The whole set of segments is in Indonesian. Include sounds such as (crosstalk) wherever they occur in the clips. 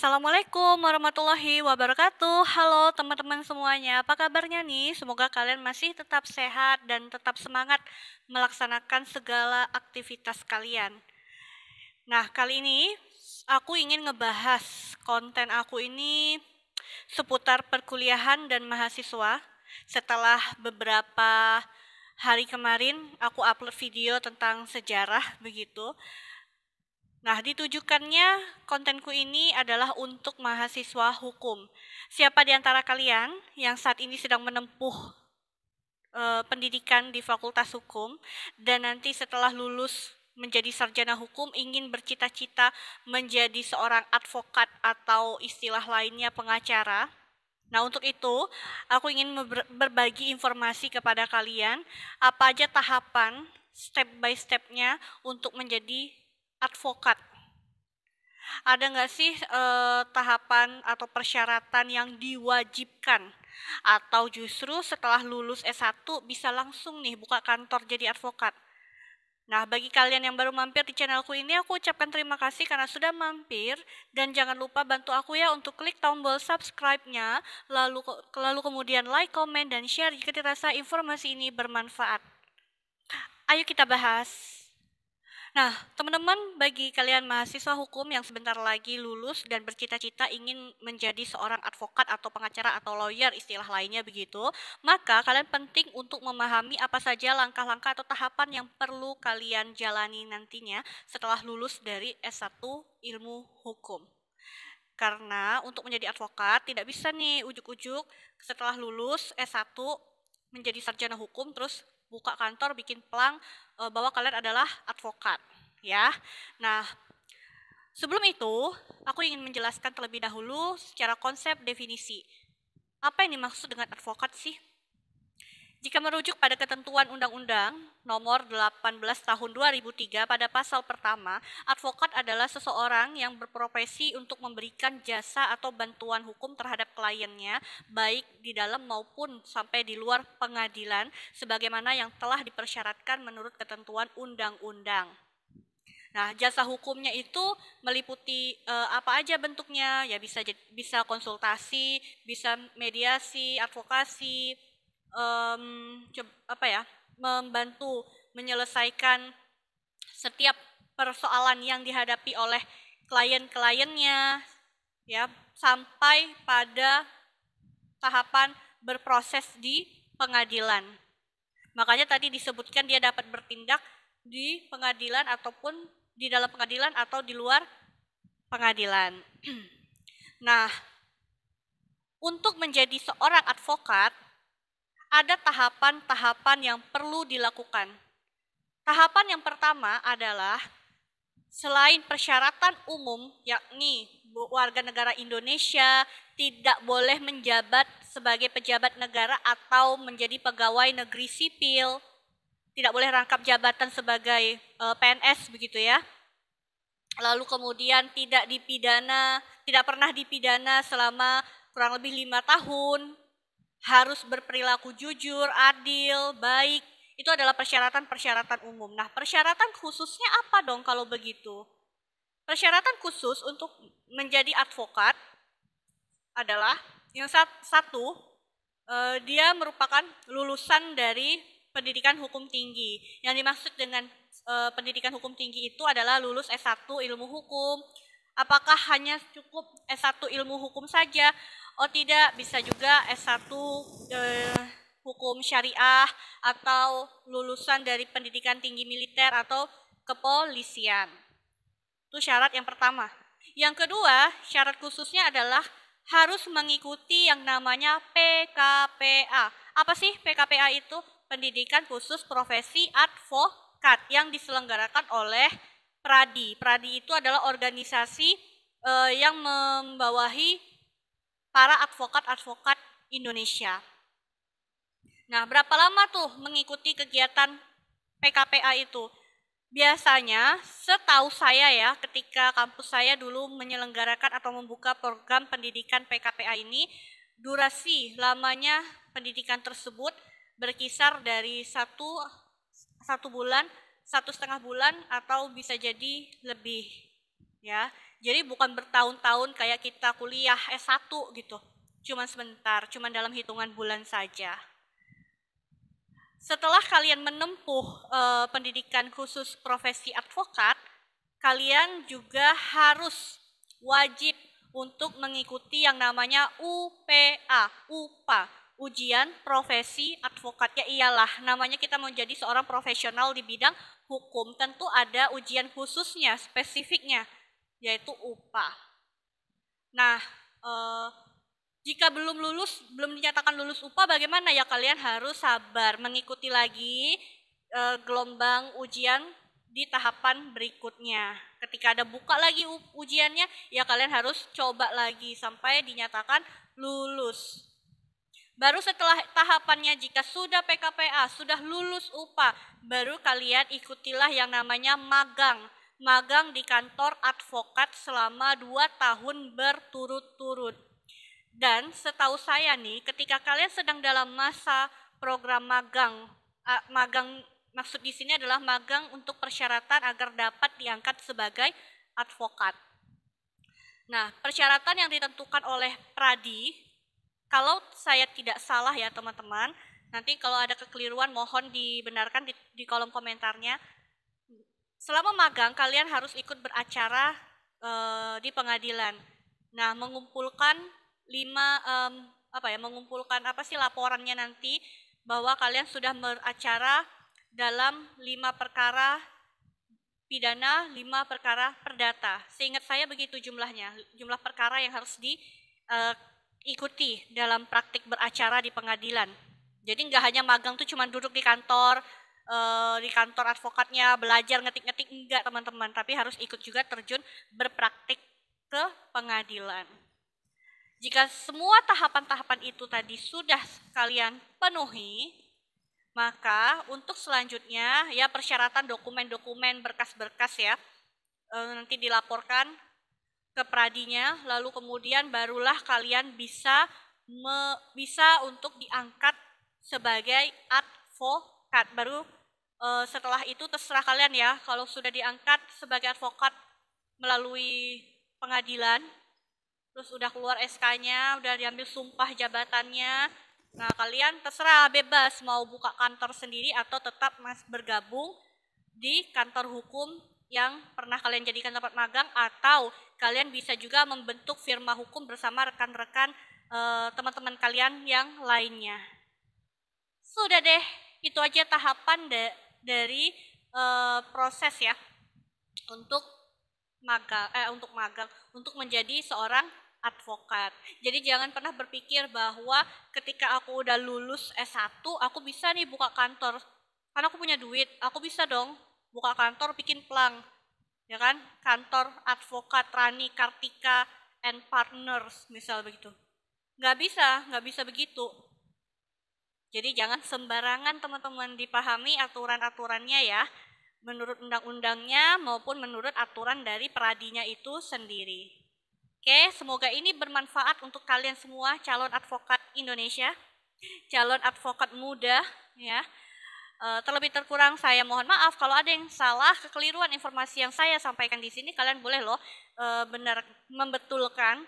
Assalamualaikum warahmatullahi wabarakatuh. Halo teman-teman semuanya, apa kabarnya nih? Semoga kalian masih tetap sehat dan tetap semangat melaksanakan segala aktivitas kalian. Nah, kali ini aku ingin ngebahas konten aku ini seputar perkuliahan dan mahasiswa. Setelah beberapa hari kemarin aku upload video tentang sejarah begitu. Nah, ditujukannya kontenku ini adalah untuk mahasiswa hukum. Siapa di antara kalian yang saat ini sedang menempuh e, pendidikan di Fakultas Hukum dan nanti setelah lulus menjadi sarjana hukum ingin bercita-cita menjadi seorang advokat atau istilah lainnya pengacara? Nah, untuk itu, aku ingin berbagi informasi kepada kalian apa aja tahapan step by stepnya untuk menjadi advokat. Ada nggak sih eh, tahapan atau persyaratan yang diwajibkan? Atau justru setelah lulus S1 bisa langsung nih buka kantor jadi advokat? Nah, bagi kalian yang baru mampir di channelku ini, aku ucapkan terima kasih karena sudah mampir. Dan jangan lupa bantu aku ya untuk klik tombol subscribe-nya, lalu, lalu kemudian like, komen, dan share jika dirasa informasi ini bermanfaat. Ayo kita bahas. Nah, teman-teman, bagi kalian mahasiswa hukum yang sebentar lagi lulus dan bercita-cita ingin menjadi seorang advokat atau pengacara atau lawyer istilah lainnya begitu, maka kalian penting untuk memahami apa saja langkah-langkah atau tahapan yang perlu kalian jalani nantinya setelah lulus dari S1 Ilmu Hukum. Karena untuk menjadi advokat tidak bisa nih ujuk-ujuk setelah lulus S1 menjadi sarjana hukum terus buka kantor, bikin pelang e, bahwa kalian adalah advokat, ya. Nah, sebelum itu aku ingin menjelaskan terlebih dahulu secara konsep definisi. Apa yang dimaksud dengan advokat sih? Jika merujuk pada ketentuan Undang-Undang Nomor 18 Tahun 2003 pada pasal pertama, advokat adalah seseorang yang berprofesi untuk memberikan jasa atau bantuan hukum terhadap kliennya baik di dalam maupun sampai di luar pengadilan sebagaimana yang telah dipersyaratkan menurut ketentuan undang-undang. Nah, jasa hukumnya itu meliputi e, apa aja bentuknya? Ya bisa bisa konsultasi, bisa mediasi, advokasi, um, apa ya membantu menyelesaikan setiap persoalan yang dihadapi oleh klien-kliennya ya sampai pada tahapan berproses di pengadilan. Makanya tadi disebutkan dia dapat bertindak di pengadilan ataupun di dalam pengadilan atau di luar pengadilan. (clears throat) Nah, untuk menjadi seorang advokat ada tahapan-tahapan yang perlu dilakukan. Tahapan yang pertama adalah selain persyaratan umum, yakni warga negara Indonesia tidak boleh menjabat sebagai pejabat negara atau menjadi pegawai negeri sipil, tidak boleh rangkap jabatan sebagai e, PNS begitu ya. Lalu kemudian tidak dipidana, tidak pernah dipidana selama kurang lebih lima tahun harus berperilaku jujur, adil, baik. Itu adalah persyaratan-persyaratan umum. Nah, persyaratan khususnya apa dong kalau begitu? Persyaratan khusus untuk menjadi advokat adalah yang satu, eh, dia merupakan lulusan dari pendidikan hukum tinggi. Yang dimaksud dengan eh, pendidikan hukum tinggi itu adalah lulus S1 ilmu hukum. Apakah hanya cukup S1 ilmu hukum saja? oh tidak bisa juga S1 eh, hukum syariah atau lulusan dari pendidikan tinggi militer atau kepolisian. Itu syarat yang pertama. Yang kedua, syarat khususnya adalah harus mengikuti yang namanya PKPA. Apa sih PKPA itu? Pendidikan khusus profesi advokat yang diselenggarakan oleh Pradi. Pradi itu adalah organisasi eh, yang membawahi para advokat-advokat Indonesia. Nah, berapa lama tuh mengikuti kegiatan PKPA itu? Biasanya, setahu saya ya, ketika kampus saya dulu menyelenggarakan atau membuka program pendidikan PKPA ini, durasi lamanya pendidikan tersebut berkisar dari satu, satu bulan, satu setengah bulan, atau bisa jadi lebih ya. Jadi bukan bertahun-tahun kayak kita kuliah S1 gitu. Cuman sebentar, cuman dalam hitungan bulan saja. Setelah kalian menempuh e, pendidikan khusus profesi advokat, kalian juga harus wajib untuk mengikuti yang namanya UPA, UPA, ujian profesi advokat. Ya iyalah, namanya kita menjadi seorang profesional di bidang hukum, tentu ada ujian khususnya, spesifiknya yaitu upah. Nah, eh, jika belum lulus, belum dinyatakan lulus upah, bagaimana ya kalian harus sabar mengikuti lagi eh, gelombang ujian di tahapan berikutnya. Ketika ada buka lagi ujiannya, ya kalian harus coba lagi sampai dinyatakan lulus. Baru setelah tahapannya jika sudah PKPA, sudah lulus UPA, baru kalian ikutilah yang namanya magang magang di kantor advokat selama 2 tahun berturut-turut. Dan setahu saya nih, ketika kalian sedang dalam masa program magang, magang maksud di sini adalah magang untuk persyaratan agar dapat diangkat sebagai advokat. Nah, persyaratan yang ditentukan oleh pradi, kalau saya tidak salah ya teman-teman, nanti kalau ada kekeliruan mohon dibenarkan di, di kolom komentarnya. Selama magang kalian harus ikut beracara e, di pengadilan. Nah, mengumpulkan lima e, apa ya? Mengumpulkan apa sih laporannya nanti bahwa kalian sudah beracara dalam lima perkara pidana, lima perkara perdata. Seingat saya begitu jumlahnya, jumlah perkara yang harus diikuti eh, e, dalam praktik beracara di pengadilan. Jadi nggak hanya magang tuh cuma duduk di kantor, uh, di kantor advokatnya belajar ngetik-ngetik enggak teman-teman, tapi harus ikut juga terjun berpraktik ke pengadilan. Jika semua tahapan-tahapan itu tadi sudah kalian penuhi, maka untuk selanjutnya ya persyaratan dokumen-dokumen berkas-berkas ya e, nanti dilaporkan ke pradinya, lalu kemudian barulah kalian bisa me, bisa untuk diangkat sebagai advokat baru Eh, setelah itu terserah kalian ya kalau sudah diangkat sebagai advokat melalui pengadilan terus udah keluar SK-nya udah diambil sumpah jabatannya nah kalian terserah bebas mau buka kantor sendiri atau tetap mas bergabung di kantor hukum yang pernah kalian jadikan tempat magang atau kalian bisa juga membentuk firma hukum bersama rekan-rekan eh, teman-teman kalian yang lainnya. Sudah deh, itu aja tahapan deh dari uh, proses ya untuk magang eh untuk magang untuk menjadi seorang advokat. Jadi jangan pernah berpikir bahwa ketika aku udah lulus S1 aku bisa nih buka kantor karena aku punya duit, aku bisa dong buka kantor bikin pelang. Ya kan? Kantor advokat Rani Kartika and Partners misal begitu. Nggak bisa, nggak bisa begitu jadi jangan sembarangan teman-teman dipahami aturan-aturannya ya, menurut undang-undangnya maupun menurut aturan dari peradinya itu sendiri. Oke, semoga ini bermanfaat untuk kalian semua calon advokat Indonesia, calon advokat muda ya. E, terlebih terkurang saya mohon maaf kalau ada yang salah kekeliruan informasi yang saya sampaikan di sini kalian boleh loh e, benar membetulkan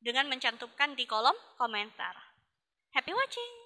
dengan mencantumkan di kolom komentar. Happy watching.